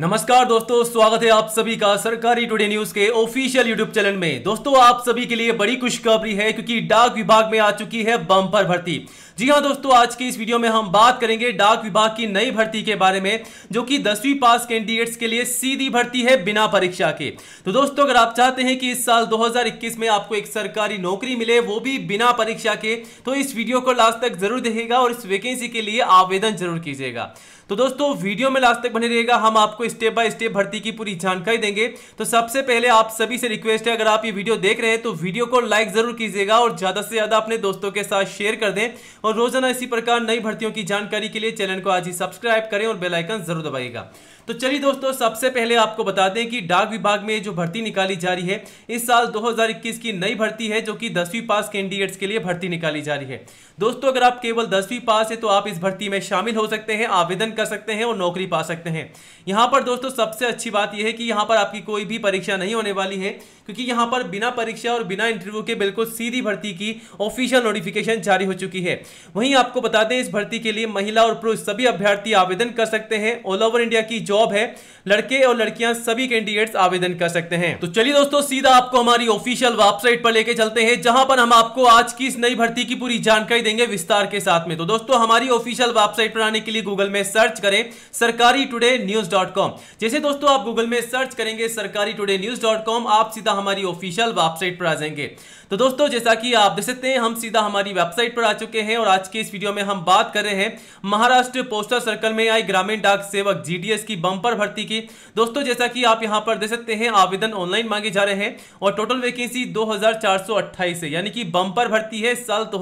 नमस्कार दोस्तों स्वागत है आप सभी का सरकारी टुडे न्यूज के ऑफिशियल यूट्यूब चैनल में दोस्तों आप सभी के लिए बड़ी खुशखबरी है क्योंकि डाक विभाग में आ चुकी है बम्पर भर्ती जी हाँ दोस्तों आज के इस वीडियो में हम बात करेंगे डाक विभाग की नई भर्ती के बारे में जो कि दसवीं पास कैंडिडेट्स के लिए सीधी भर्ती है बिना परीक्षा के तो दोस्तों अगर आप चाहते हैं कि इस साल 2021 में आपको एक सरकारी नौकरी मिले वो भी बिना परीक्षा के तो इस वीडियो को लास्ट तक जरूर देखेगा और इस वैकेंसी के लिए आवेदन जरूर कीजिएगा तो दोस्तों वीडियो में लास्ट तक बने रहेगा हम आपको स्टेप बाय स्टेप भर्ती की पूरी जानकारी देंगे तो सबसे पहले आप सभी से रिक्वेस्ट है अगर आप ये वीडियो देख रहे हैं तो वीडियो को लाइक जरूर कीजिएगा और ज्यादा से ज्यादा अपने दोस्तों के साथ शेयर कर दें और रोजाना इसी प्रकार नई भर्तियों की जानकारी के लिए चैनल को आज ही सब्सक्राइब करें और बेलाइकन जरूर दबाइएगा तो चलिए दोस्तों सबसे पहले आपको बता दें कि डाक विभाग में जो भर्ती निकाली जा रही है इस साल 2021 की नई भर्ती है जो कि दसवीं पास कैंडिडेट्स के लिए भर्ती निकाली जा रही है दोस्तों अगर आप केवल दसवीं पास है तो आप इस भर्ती में शामिल हो सकते हैं आवेदन कर सकते हैं और नौकरी पा सकते हैं यहाँ पर दोस्तों सबसे अच्छी बात यह है कि यहाँ पर आपकी कोई भी परीक्षा नहीं होने वाली है क्योंकि यहाँ पर बिना परीक्षा और बिना इंटरव्यू के बिल्कुल सीधी भर्ती की ऑफिशियल नोटिफिकेशन जारी हो चुकी है वहीं आपको बता दें इस भर्ती के लिए महिला और पुरुष सभी अभ्यर्थी आवेदन कर सकते हैं ऑल ओवर इंडिया की जॉब जॉब है लड़के और लड़कियां सभी कैंडिडेट्स आवेदन कर सकते हैं तो चलिए दोस्तों सीधा आपको हमारी ऑफिशियल वेबसाइट पर लेके चलते हैं जहां पर हम आपको आज की इस नई भर्ती की पूरी जानकारी देंगे विस्तार के साथ में तो दोस्तों हमारी ऑफिशियल वेबसाइट पर आने के लिए गूगल में सर्च करें सरकारी टूडे न्यूज डॉट कॉम जैसे दोस्तों आप गूगल में सर्च करेंगे सरकारी टूडे न्यूज डॉट कॉम आप सीधा हमारी ऑफिशियल वेबसाइट पर आ जाएंगे तो दोस्तों जैसा कि आप देख सकते हैं हम सीधा हमारी वेबसाइट पर आ चुके हैं और आज के इस वीडियो में हम बात कर रहे हैं महाराष्ट्र पोस्टल सर्कल में आई ग्रामीण डाक सेवक जीडीएस की बंपर भर्ती की दोस्तों जैसा कि आप यहां पर देख सकते हैं आवेदन ऑनलाइन मांगे जा रहे हैं और टोटल वैकेंसी 2428 है यानी कि बंपर भर्ती है साल दो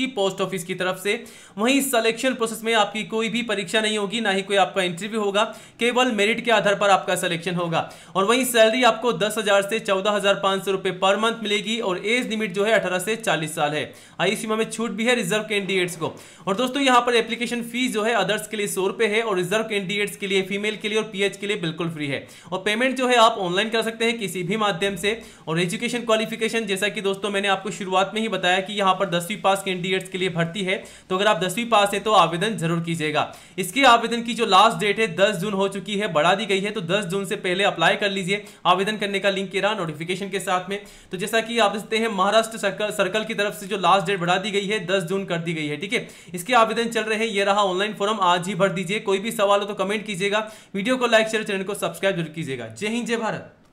की पोस्ट ऑफिस की तरफ से वहीं सिलेक्शन प्रोसेस में आपकी कोई भी परीक्षा नहीं होगी ना ही कोई आपका इंटरव्यू होगा केवल मेरिट के आधार पर आपका सिलेक्शन होगा और वहीं सैलरी आपको दस से चौदह पर मंथ मिलेगी और एज लिमिट जो है अठारह से चालीस साल है आई सीमा में छूट भी है रिजर्व कैंडिडेट्स को और दोस्तों यहाँ पर एप्लीकेशन फीस जो है अदर्स के लिए सौ रुपए है और रिजर्व कैंडिडेट्स के लिए फीमेल एल के लिए और पीएच के लिए बिल्कुल फ्री है और पेमेंट जो है आप ऑनलाइन कर सकते हैं किसी भी माध्यम से और एजुकेशन क्वालिफिकेशन जैसा कि दोस्तों मैंने आपको शुरुआत में ही बताया कि यहाँ पर दसवीं पास कैंडिडेट्स के लिए भर्ती है तो अगर आप दसवीं पास है तो आवेदन जरूर कीजिएगा इसके आवेदन की जो लास्ट डेट है दस जून हो चुकी है बढ़ा दी गई है तो दस जून से पहले अप्लाई कर लीजिए आवेदन करने का लिंक के रहा नोटिफिकेशन के साथ में तो जैसा कि आप देखते हैं महाराष्ट्र सर्कल सर्कल की तरफ से जो लास्ट डेट बढ़ा दी गई है दस जून कर दी गई है ठीक है इसके आवेदन चल रहे हैं ये रहा ऑनलाइन फॉर्म आज ही भर दीजिए कोई भी सवाल हो तो कमेंट कीजिएगा वीडियो को लाइक शेयर चैनल को सब्सक्राइब जरूर कीजिएगा जय हिंद जय भारत